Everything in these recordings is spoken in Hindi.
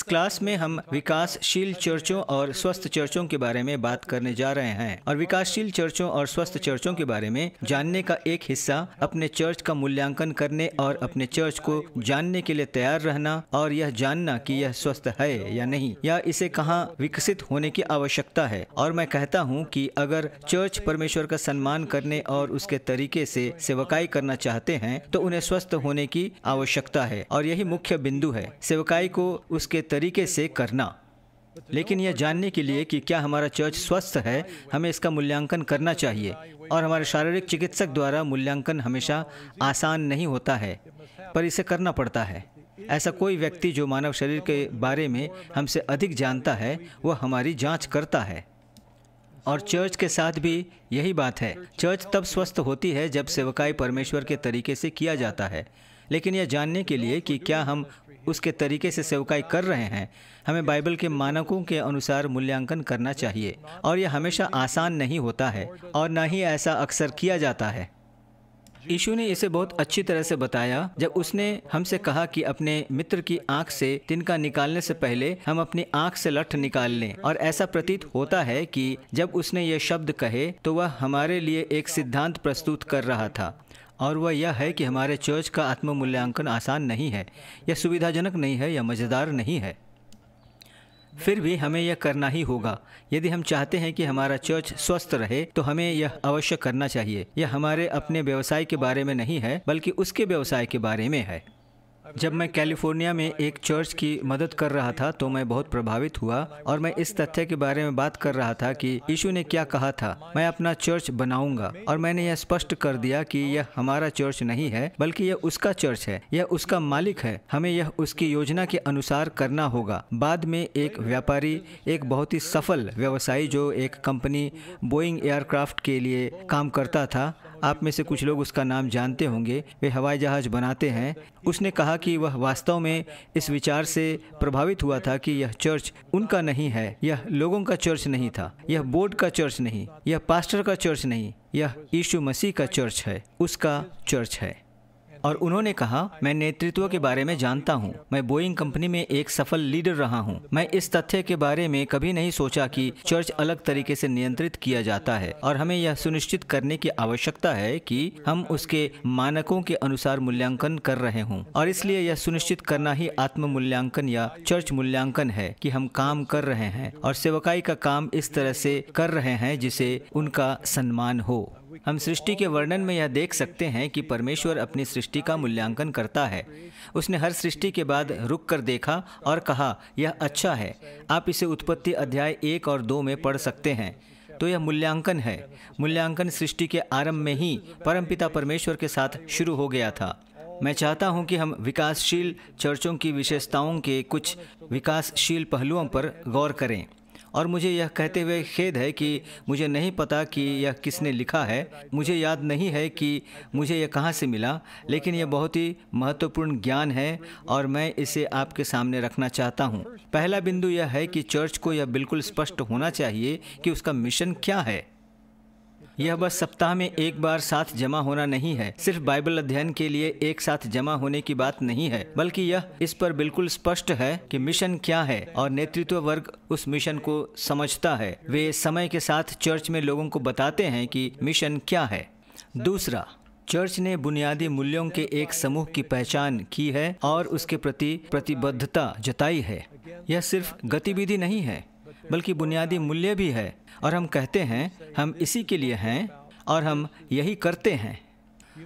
इस क्लास में हम विकासशील चर्चों और स्वस्थ चर्चों के बारे में बात करने जा रहे हैं और विकासशील चर्चों और स्वस्थ चर्चों के बारे में जानने का एक हिस्सा अपने चर्च का मूल्यांकन करने और अपने चर्च को जानने के लिए तैयार रहना और यह जानना कि यह स्वस्थ है या नहीं या इसे कहाँ विकसित होने की आवश्यकता है और मैं कहता हूँ की अगर चर्च परमेश्वर का सम्मान करने और उसके तरीके से सेवकाई करना चाहते हैं तो उन्हें स्वस्थ होने की आवश्यकता है और यही मुख्य बिंदु है सेवकाई को उसके तरीके से करना लेकिन यह जानने के लिए कि क्या हमारा चर्च स्वस्थ है हमें इसका मूल्यांकन करना चाहिए और हमारे शारीरिक चिकित्सक द्वारा मूल्यांकन हमेशा आसान नहीं होता है पर इसे करना पड़ता है ऐसा कोई व्यक्ति जो मानव शरीर के बारे में हमसे अधिक जानता है वह हमारी जांच करता है और चर्च के साथ भी यही बात है चर्च तब स्वस्थ होती है जब सेवकाई परमेश्वर के तरीके से किया जाता है लेकिन यह जानने के लिए कि क्या हम उसके तरीके से सेवकाई कर रहे हैं हमें बाइबल के मानकों के अनुसार मूल्यांकन करना चाहिए और यह हमेशा आसान नहीं होता है और ना ही ऐसा अक्सर किया जाता है यीशु ने इसे बहुत अच्छी तरह से बताया जब उसने हमसे कहा कि अपने मित्र की आंख से तिनका निकालने से पहले हम अपनी आंख से लठ निकाल लें और ऐसा प्रतीत होता है कि जब उसने ये शब्द कहे तो वह हमारे लिए एक सिद्धांत प्रस्तुत कर रहा था और वह यह है कि हमारे चर्च का आत्म मूल्यांकन आसान नहीं है यह सुविधाजनक नहीं है या मज़ेदार नहीं है फिर भी हमें यह करना ही होगा यदि हम चाहते हैं कि हमारा चर्च स्वस्थ रहे तो हमें यह अवश्य करना चाहिए यह हमारे अपने व्यवसाय के बारे में नहीं है बल्कि उसके व्यवसाय के बारे में है जब मैं कैलिफोर्निया में एक चर्च की मदद कर रहा था तो मैं बहुत प्रभावित हुआ और मैं इस तथ्य के बारे में बात कर रहा था कि यीशु ने क्या कहा था मैं अपना चर्च बनाऊंगा और मैंने यह स्पष्ट कर दिया कि यह हमारा चर्च नहीं है बल्कि यह उसका चर्च है यह उसका मालिक है हमें यह उसकी योजना के अनुसार करना होगा बाद में एक व्यापारी एक बहुत ही सफल व्यवसायी जो एक कंपनी बोइंग एयरक्राफ्ट के लिए काम करता था आप में से कुछ लोग उसका नाम जानते होंगे वे हवाई जहाज बनाते हैं उसने कहा कि वह वास्तव में इस विचार से प्रभावित हुआ था कि यह चर्च उनका नहीं है यह लोगों का चर्च नहीं था यह बोर्ड का चर्च नहीं यह पास्टर का चर्च नहीं यह यीशु मसीह का चर्च है उसका चर्च है और उन्होंने कहा मैं नेतृत्व के बारे में जानता हूँ मैं बोइंग कंपनी में एक सफल लीडर रहा हूँ मैं इस तथ्य के बारे में कभी नहीं सोचा कि चर्च अलग तरीके से नियंत्रित किया जाता है और हमें यह सुनिश्चित करने की आवश्यकता है कि हम उसके मानकों के अनुसार मूल्यांकन कर रहे हूँ और इसलिए यह सुनिश्चित करना ही आत्म मूल्यांकन या चर्च मूल्यांकन है कि हम काम कर रहे हैं और सेवकाई का काम इस तरह से कर रहे हैं जिसे उनका सम्मान हो हम सृष्टि के वर्णन में यह देख सकते हैं कि परमेश्वर अपनी सृष्टि का मूल्यांकन करता है उसने हर सृष्टि के बाद रुक कर देखा और कहा यह अच्छा है आप इसे उत्पत्ति अध्याय एक और दो में पढ़ सकते हैं तो यह मूल्यांकन है मूल्यांकन सृष्टि के आरंभ में ही परमपिता परमेश्वर के साथ शुरू हो गया था मैं चाहता हूं कि हम विकासशील चर्चों की विशेषताओं के कुछ विकासशील पहलुओं पर गौर करें और मुझे यह कहते हुए खेद है कि मुझे नहीं पता कि यह किसने लिखा है मुझे याद नहीं है कि मुझे यह कहाँ से मिला लेकिन यह बहुत ही महत्वपूर्ण ज्ञान है और मैं इसे आपके सामने रखना चाहता हूँ पहला बिंदु यह है कि चर्च को यह बिल्कुल स्पष्ट होना चाहिए कि उसका मिशन क्या है यह बस सप्ताह में एक बार साथ जमा होना नहीं है सिर्फ बाइबल अध्ययन के लिए एक साथ जमा होने की बात नहीं है बल्कि यह इस पर बिल्कुल स्पष्ट है कि मिशन क्या है और नेतृत्व वर्ग उस मिशन को समझता है वे समय के साथ चर्च में लोगों को बताते हैं कि मिशन क्या है दूसरा चर्च ने बुनियादी मूल्यों के एक समूह की पहचान की है और उसके प्रति प्रतिबद्धता जताई है यह सिर्फ गतिविधि नहीं है बल्कि बुनियादी मूल्य भी है और हम कहते हैं हम इसी के लिए हैं और हम यही करते हैं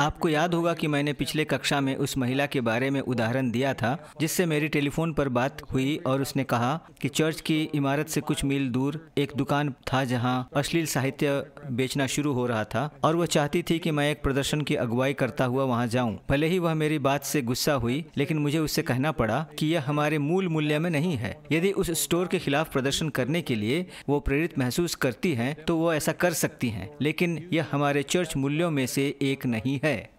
आपको याद होगा कि मैंने पिछले कक्षा में उस महिला के बारे में उदाहरण दिया था जिससे मेरी टेलीफोन पर बात हुई और उसने कहा कि चर्च की इमारत से कुछ मील दूर एक दुकान था जहां अश्लील साहित्य बेचना शुरू हो रहा था और वह चाहती थी कि मैं एक प्रदर्शन की अगुवाई करता हुआ वहां जाऊं भले ही वह मेरी बात से गुस्सा हुई लेकिन मुझे उससे कहना पड़ा कि यह हमारे मूल मूल्य में नहीं है यदि उस स्टोर के खिलाफ प्रदर्शन करने के लिए वो प्रेरित महसूस करती हैं तो वो ऐसा कर सकती हैं लेकिन यह हमारे चर्च मूल्यों में से एक नहीं नहीं है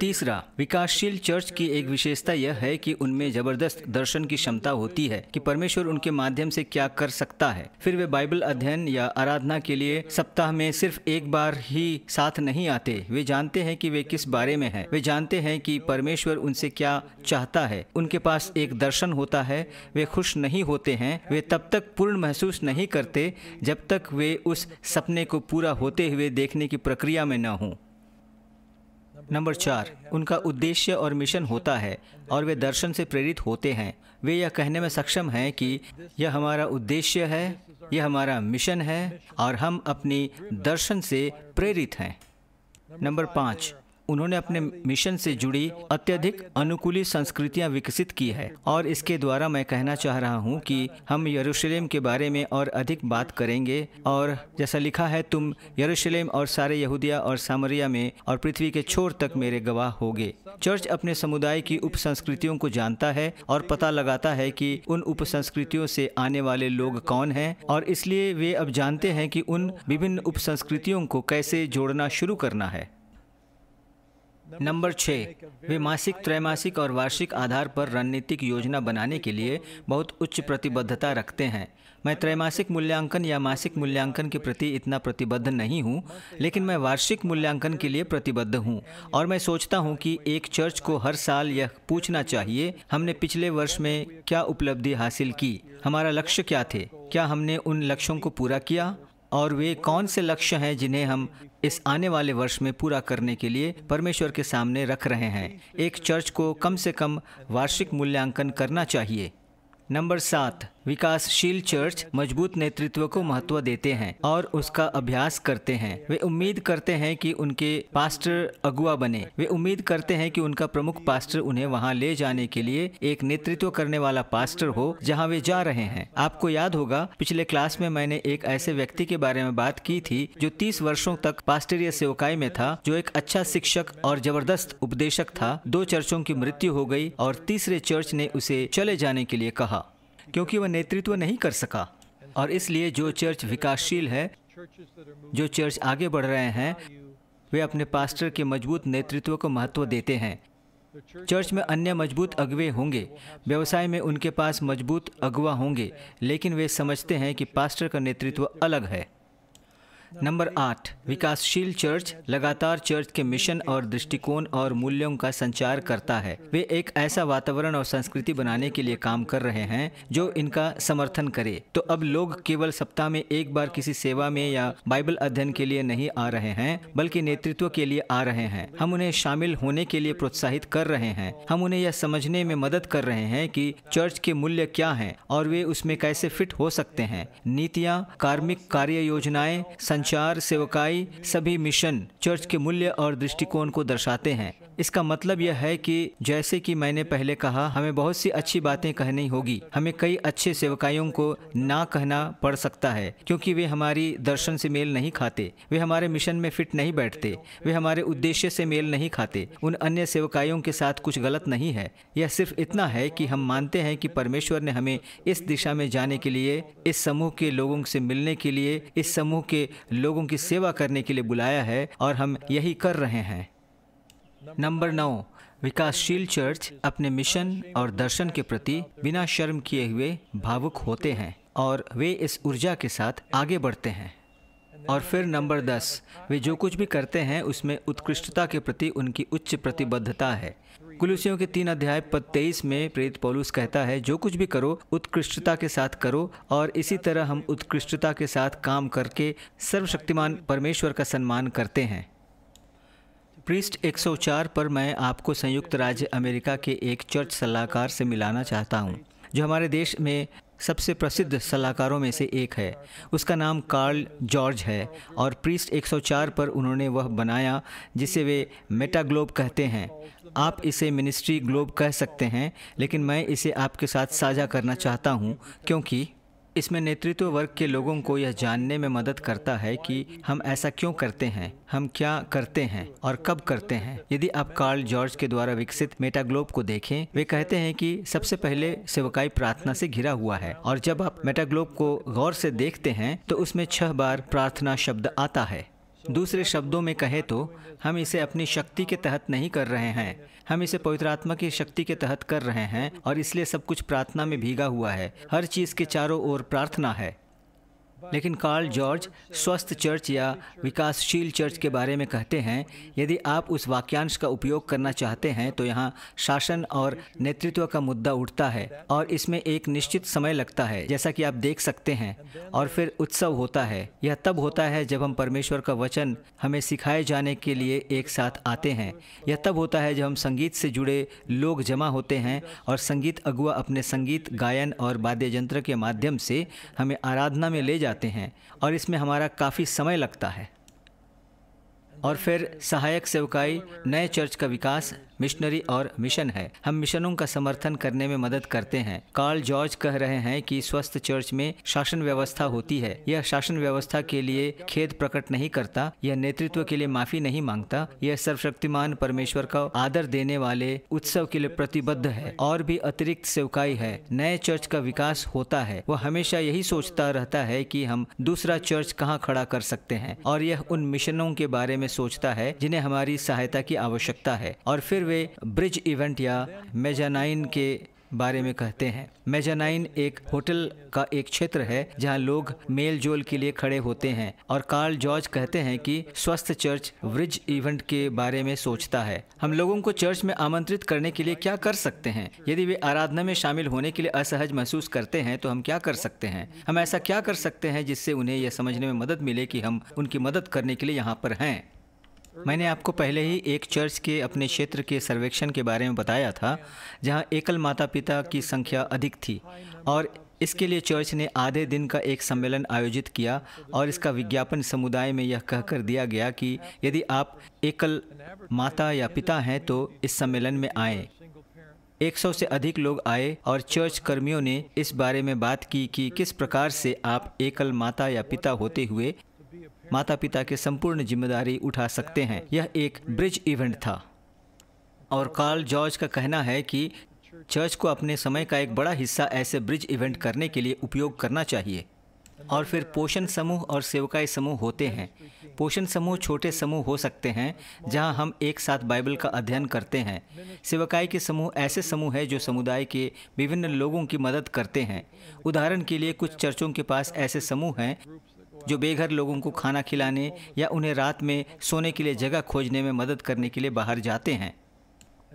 तीसरा विकासशील चर्च की एक विशेषता यह है कि उनमें जबरदस्त दर्शन की क्षमता होती है कि परमेश्वर उनके माध्यम से क्या कर सकता है फिर वे बाइबल अध्ययन या आराधना के लिए सप्ताह में सिर्फ एक बार ही साथ नहीं आते वे जानते हैं कि वे किस बारे में हैं वे जानते हैं कि परमेश्वर उनसे क्या चाहता है उनके पास एक दर्शन होता है वे खुश नहीं होते हैं वे तब तक पूर्ण महसूस नहीं करते जब तक वे उस सपने को पूरा होते हुए देखने की प्रक्रिया में न हों नंबर चार उनका उद्देश्य और मिशन होता है और वे दर्शन से प्रेरित होते हैं वे यह कहने में सक्षम हैं कि यह हमारा उद्देश्य है यह हमारा मिशन है और हम अपनी दर्शन से प्रेरित हैं नंबर पाँच उन्होंने अपने मिशन से जुड़ी अत्यधिक अनुकूली संस्कृतियां विकसित की है और इसके द्वारा मैं कहना चाह रहा हूं कि हम यरूशलेम के बारे में और अधिक बात करेंगे और जैसा लिखा है तुम यरूशलेम और सारे यहूदिया और सामरिया में और पृथ्वी के छोर तक मेरे गवाह हो चर्च अपने समुदाय की उप संस्कृतियों को जानता है और पता लगाता है कि उन उप संस्कृतियों से आने वाले लोग कौन हैं और इसलिए वे अब जानते हैं कि उन विभिन्न उप संस्कृतियों को कैसे जोड़ना शुरू करना है नंबर छः वे मासिक त्रैमासिक और वार्षिक आधार पर रणनीतिक योजना बनाने के लिए बहुत उच्च प्रतिबद्धता रखते हैं मैं त्रैमासिक मूल्यांकन या मासिक मूल्यांकन के प्रति इतना प्रतिबद्ध नहीं हूं, लेकिन मैं वार्षिक मूल्यांकन के लिए प्रतिबद्ध हूँ और मैं सोचता हूँ कि एक चर्च को हर साल यह पूछना चाहिए हमने पिछले वर्ष में क्या उपलब्धि हासिल की हमारा लक्ष्य क्या थे क्या हमने उन लक्ष्यों को पूरा किया और वे कौन से लक्ष्य हैं जिन्हें हम इस आने वाले वर्ष में पूरा करने के लिए परमेश्वर के सामने रख रहे हैं एक चर्च को कम से कम वार्षिक मूल्यांकन करना चाहिए नंबर सात विकासशील चर्च मजबूत नेतृत्व को महत्व देते हैं और उसका अभ्यास करते हैं वे उम्मीद करते हैं कि उनके पास्टर अगुआ बने वे उम्मीद करते हैं कि उनका प्रमुख पास्टर उन्हें वहां ले जाने के लिए एक नेतृत्व करने वाला पास्टर हो जहां वे जा रहे हैं आपको याद होगा पिछले क्लास में मैंने एक ऐसे व्यक्ति के बारे में बात की थी जो तीस वर्षो तक पास्टरीय सेवकाई में था जो एक अच्छा शिक्षक और जबरदस्त उपदेशक था दो चर्चों की मृत्यु हो गई और तीसरे चर्च ने उसे चले जाने के लिए कहा क्योंकि वह नेतृत्व नहीं कर सका और इसलिए जो चर्च विकासशील है जो चर्च आगे बढ़ रहे हैं वे अपने पास्टर के मजबूत नेतृत्व को महत्व देते हैं चर्च में अन्य मजबूत अगवे होंगे व्यवसाय में उनके पास मजबूत अगुवा होंगे लेकिन वे समझते हैं कि पास्टर का नेतृत्व अलग है नंबर आठ विकासशील चर्च लगातार चर्च के मिशन और दृष्टिकोण और मूल्यों का संचार करता है वे एक ऐसा वातावरण और संस्कृति बनाने के लिए काम कर रहे हैं जो इनका समर्थन करे तो अब लोग केवल सप्ताह में एक बार किसी सेवा में या बाइबल अध्ययन के लिए नहीं आ रहे हैं बल्कि नेतृत्व के लिए आ रहे हैं हम उन्हें शामिल होने के लिए प्रोत्साहित कर रहे हैं हम उन्हें यह समझने में मदद कर रहे हैं कि चर्च के मूल्य क्या हैं और वे उसमें कैसे फिट हो सकते हैं नीतियाँ कार्मिक कार्य योजनाएं संचार सेवकाई सभी मिशन चर्च के मूल्य और दृष्टिकोण को दर्शाते हैं इसका मतलब यह है कि जैसे कि मैंने पहले कहा हमें बहुत सी अच्छी बातें कहनी होगी हमें कई अच्छे सेवकाइयों को ना कहना पड़ सकता है क्योंकि वे हमारी दर्शन से मेल नहीं खाते वे हमारे मिशन में फिट नहीं बैठते वे हमारे उद्देश्य से मेल नहीं खाते उन अन्य सेवकाइयों के साथ कुछ गलत नहीं है यह सिर्फ इतना है कि हम मानते हैं कि परमेश्वर ने हमें इस दिशा में जाने के लिए इस समूह के लोगों से मिलने के लिए इस समूह के लोगों की सेवा करने के लिए बुलाया है और हम यही कर रहे हैं नंबर नौ विकासशील चर्च अपने मिशन और दर्शन के प्रति बिना शर्म किए हुए भावुक होते हैं और वे इस ऊर्जा के साथ आगे बढ़ते हैं और फिर नंबर दस वे जो कुछ भी करते हैं उसमें उत्कृष्टता के प्रति उनकी उच्च प्रतिबद्धता है कुलूसियों के तीन अध्याय पद तेईस में प्रेत पोलूस कहता है जो कुछ भी करो उत्कृष्टता के साथ करो और इसी तरह हम उत्कृष्टता के साथ काम करके सर्वशक्तिमान परमेश्वर का सम्मान करते हैं प्रिस्ट 104 पर मैं आपको संयुक्त राज्य अमेरिका के एक चर्च सलाहकार से मिलाना चाहता हूं, जो हमारे देश में सबसे प्रसिद्ध सलाहकारों में से एक है उसका नाम कार्ल जॉर्ज है और प्रिस्ट 104 पर उन्होंने वह बनाया जिसे वे मेटा ग्लोब कहते हैं आप इसे मिनिस्ट्री ग्लोब कह सकते हैं लेकिन मैं इसे आपके साथ साझा करना चाहता हूं क्योंकि इसमें नेतृत्व वर्ग के लोगों को यह जानने में मदद करता है कि हम ऐसा क्यों करते हैं हम क्या करते हैं और कब करते हैं यदि आप कार्ल जॉर्ज के द्वारा विकसित मेटाग्लोब को देखें वे कहते हैं कि सबसे पहले सेवकाई प्रार्थना से घिरा हुआ है और जब आप मेटाग्लोब को गौर से देखते हैं तो उसमें छह बार प्रार्थना शब्द आता है दूसरे शब्दों में कहे तो हम इसे अपनी शक्ति के तहत नहीं कर रहे हैं हम इसे पवित्र आत्मा की शक्ति के तहत कर रहे हैं और इसलिए सब कुछ प्रार्थना में भीगा हुआ है हर चीज के चारों ओर प्रार्थना है लेकिन कार्ल जॉर्ज स्वस्थ चर्च या विकासशील चर्च के बारे में कहते हैं यदि आप उस वाक्यांश का उपयोग करना चाहते हैं तो यहाँ शासन और नेतृत्व का मुद्दा उठता है और इसमें एक निश्चित समय लगता है जैसा कि आप देख सकते हैं और फिर उत्सव होता है यह तब होता है जब हम परमेश्वर का वचन हमें सिखाए जाने के लिए एक साथ आते हैं यह तब होता है जब हम संगीत से जुड़े लोग जमा होते हैं और संगीत अगुआ अपने संगीत गायन और वाद्य यंत्र के माध्यम से हमें आराधना में ले जा जाते हैं और इसमें हमारा काफ़ी समय लगता है और फिर सहायक सेवकाई नए चर्च का विकास मिशनरी और मिशन है हम मिशनों का समर्थन करने में मदद करते हैं कार्ल जॉर्ज कह रहे हैं कि स्वस्थ चर्च में शासन व्यवस्था होती है यह शासन व्यवस्था के लिए खेद प्रकट नहीं करता यह नेतृत्व के लिए माफी नहीं मांगता यह सर्वशक्तिमान परमेश्वर का आदर देने वाले उत्सव के लिए प्रतिबद्ध है और भी अतिरिक्त सेवकाई है नए चर्च का विकास होता है वह हमेशा यही सोचता रहता है कि हम दूसरा चर्च कहाँ खड़ा कर सकते हैं और यह उन मिशनों के बारे में सोचता है जिन्हें हमारी सहायता की आवश्यकता है और फिर वे ब्रिज इवेंट या मेजानाइन के बारे में कहते हैं मेजानाइन एक होटल का एक क्षेत्र है जहां लोग मेल जोल के लिए खड़े होते हैं और कार्ल जॉर्ज कहते हैं कि स्वस्थ चर्च ब्रिज इवेंट के बारे में सोचता है हम लोगों को चर्च में आमंत्रित करने के लिए क्या कर सकते हैं यदि वे आराधना में शामिल होने के लिए असहज महसूस करते हैं तो हम क्या कर सकते हैं हम ऐसा क्या कर सकते हैं जिससे उन्हें यह समझने में मदद मिले कि हम उनकी मदद करने के लिए यहाँ पर हैं मैंने आपको पहले ही एक चर्च के अपने क्षेत्र के सर्वेक्षण के बारे में बताया था जहां एकल माता पिता की संख्या अधिक थी और इसके लिए चर्च ने आधे दिन का एक सम्मेलन आयोजित किया और इसका विज्ञापन समुदाय में यह कहकर दिया गया कि यदि आप एकल माता या पिता हैं तो इस सम्मेलन में आए 100 से अधिक लोग आए और चर्च कर्मियों ने इस बारे में बात की कि किस प्रकार से आप एकल माता या पिता होते हुए माता पिता के संपूर्ण जिम्मेदारी उठा सकते हैं यह एक ब्रिज इवेंट था और कार्ल जॉर्ज का कहना है कि चर्च को अपने समय का एक बड़ा हिस्सा ऐसे ब्रिज इवेंट करने के लिए उपयोग करना चाहिए और फिर पोषण समूह और सेवकाई समूह होते हैं पोषण समूह छोटे समूह हो सकते हैं जहां हम एक साथ बाइबल का अध्ययन करते हैं सेवकाई के समूह ऐसे समूह हैं जो समुदाय के विभिन्न लोगों की मदद करते हैं उदाहरण के लिए कुछ चर्चों के पास ऐसे समूह हैं जो बेघर लोगों को खाना खिलाने या उन्हें रात में सोने के लिए जगह खोजने में मदद करने के लिए बाहर जाते हैं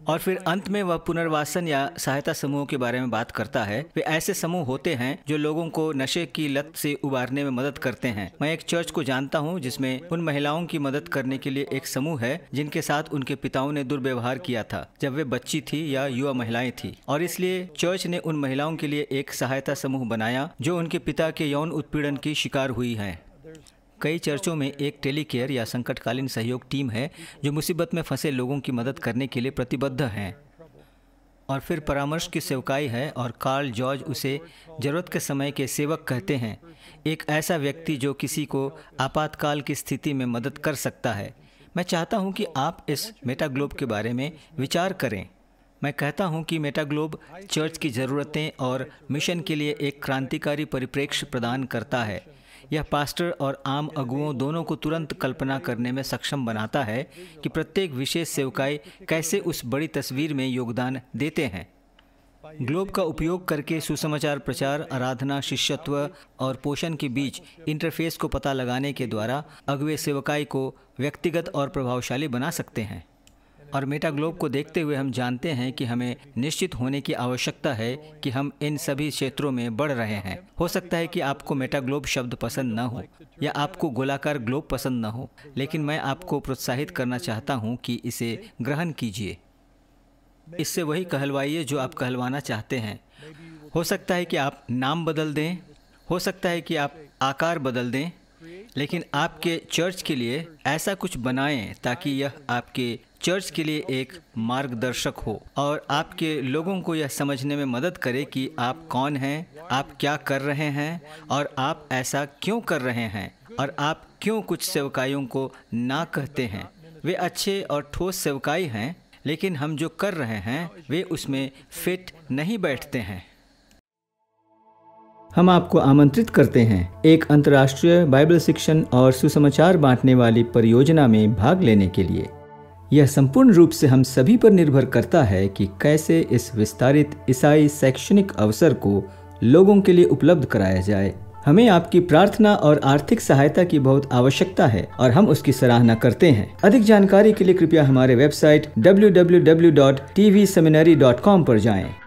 और फिर अंत में वह पुनर्वासन या सहायता समूहों के बारे में बात करता है वे ऐसे समूह होते हैं जो लोगों को नशे की लत से उबारने में मदद करते हैं मैं एक चर्च को जानता हूँ जिसमें उन महिलाओं की मदद करने के लिए एक समूह है जिनके साथ उनके पिताओं ने दुर्व्यवहार किया था जब वे बच्ची थी या युवा महिलाएं थी और इसलिए चर्च ने उन महिलाओं के लिए एक सहायता समूह बनाया जो उनके पिता के यौन उत्पीड़न की शिकार हुई है कई चर्चों में एक टेली केयर या संकटकालीन सहयोग टीम है जो मुसीबत में फंसे लोगों की मदद करने के लिए प्रतिबद्ध हैं और फिर परामर्श की सेवकाई है और कार्ल जॉर्ज उसे ज़रूरत के समय के सेवक कहते हैं एक ऐसा व्यक्ति जो किसी को आपातकाल की स्थिति में मदद कर सकता है मैं चाहता हूं कि आप इस मेटाग्लोब के बारे में विचार करें मैं कहता हूं कि मेटाग्लोब चर्च की ज़रूरतें और मिशन के लिए एक क्रांतिकारी परिप्रेक्ष्य प्रदान करता है यह पास्टर और आम अगुओं दोनों को तुरंत कल्पना करने में सक्षम बनाता है कि प्रत्येक विशेष सेवकाई कैसे उस बड़ी तस्वीर में योगदान देते हैं ग्लोब का उपयोग करके सुसमाचार प्रचार आराधना शिष्यत्व और पोषण के बीच इंटरफेस को पता लगाने के द्वारा अगवे सेवकाई को व्यक्तिगत और प्रभावशाली बना सकते हैं और मेटाग्लोब को देखते हुए हम जानते हैं कि हमें निश्चित होने की आवश्यकता है कि हम इन सभी क्षेत्रों में बढ़ रहे हैं हो सकता है कि आपको मेटाग्लोब शब्द पसंद न हो या आपको गोलाकार ग्लोब पसंद न हो लेकिन मैं आपको प्रोत्साहित करना चाहता हूँ कि इसे ग्रहण कीजिए इससे वही कहलवाइए जो आप कहलवाना चाहते हैं हो सकता है कि आप नाम बदल दें हो सकता है कि आप आकार बदल दें लेकिन आपके चर्च के लिए ऐसा कुछ बनाएं ताकि यह आपके चर्च के लिए एक मार्गदर्शक हो और आपके लोगों को यह समझने में मदद करे कि आप कौन हैं आप क्या कर रहे हैं और आप ऐसा क्यों कर रहे हैं और आप क्यों कुछ सेवकाइयों को ना कहते हैं वे अच्छे और ठोस सेवकाई हैं लेकिन हम जो कर रहे हैं वे उसमें फिट नहीं बैठते हैं हम आपको आमंत्रित करते हैं एक अंतर्राष्ट्रीय बाइबल शिक्षण और सुसमाचार बांटने वाली परियोजना में भाग लेने के लिए यह संपूर्ण रूप से हम सभी पर निर्भर करता है कि कैसे इस विस्तारित ईसाई शैक्षणिक अवसर को लोगों के लिए उपलब्ध कराया जाए हमें आपकी प्रार्थना और आर्थिक सहायता की बहुत आवश्यकता है और हम उसकी सराहना करते हैं अधिक जानकारी के लिए कृपया हमारे वेबसाइट www.tvseminary.com पर जाएं।